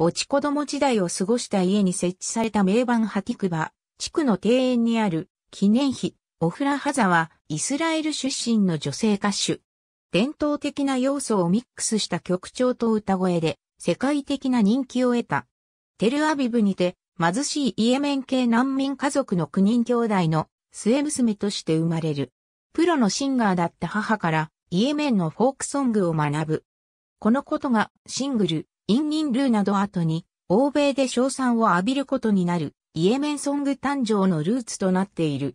墓地子供時代を過ごした家に設置された名盤ハティクバ、地区の庭園にある記念碑、オフラハザはイスラエル出身の女性歌手。伝統的な要素をミックスした曲調と歌声で世界的な人気を得た。テルアビブにて貧しいイエメン系難民家族の9人兄弟の末娘として生まれる。プロのシンガーだった母からイエメンのフォークソングを学ぶ。このことがシングル、インニンルーなど後に、欧米で賞賛を浴びることになる、イエメンソング誕生のルーツとなっている。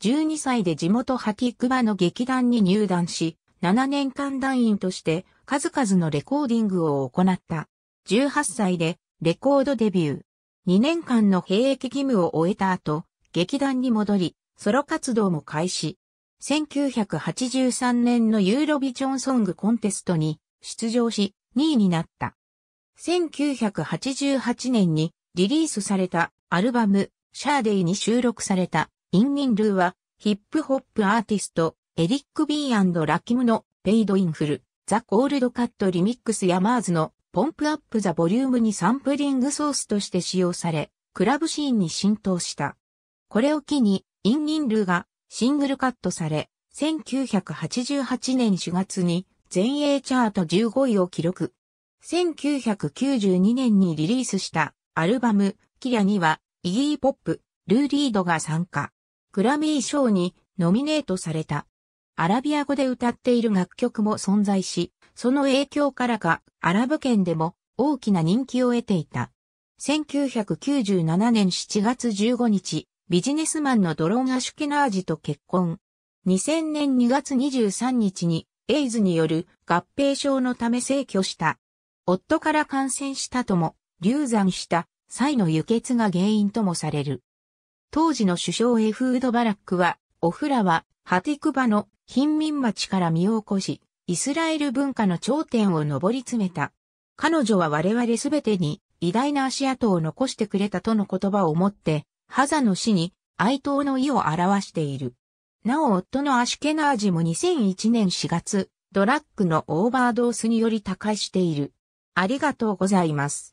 12歳で地元ハティクバの劇団に入団し、7年間団員として数々のレコーディングを行った。18歳でレコードデビュー。2年間の兵役義務を終えた後、劇団に戻り、ソロ活動も開始。1983年のユーロビジョンソングコンテストに出場し、2位になった。1988年にリリースされたアルバム、シャーデイに収録された、イン・ニン・ルーは、ヒップホップアーティスト、エリック・ビーンラキムの、ペイド・インフル、ザ・コールド・カット・リミックス・やマーズの、ポンプアップ・ザ・ボリュームにサンプリングソースとして使用され、クラブシーンに浸透した。これを機に、イン・ニン・ルーが、シングルカットされ、1988年4月に、全英チャート15位を記録。1992年にリリースしたアルバム、キラには、イギー・ポップ、ルー・リードが参加。グラミー賞にノミネートされた。アラビア語で歌っている楽曲も存在し、その影響からか、アラブ圏でも大きな人気を得ていた。1997年7月15日、ビジネスマンのドロン・アシュケナージと結婚。2000年2月23日に、エイズによる合併症のため逝去した。夫から感染したとも、流産した際の輸血が原因ともされる。当時の首相エフードバラックは、オフラは、ハティクバの貧民町から身を起こし、イスラエル文化の頂点を上り詰めた。彼女は我々すべてに偉大な足跡を残してくれたとの言葉を持って、ハザの死に哀悼の意を表している。なお夫のアシュケナージも2001年4月、ドラッグのオーバードースにより他界している。ありがとうございます。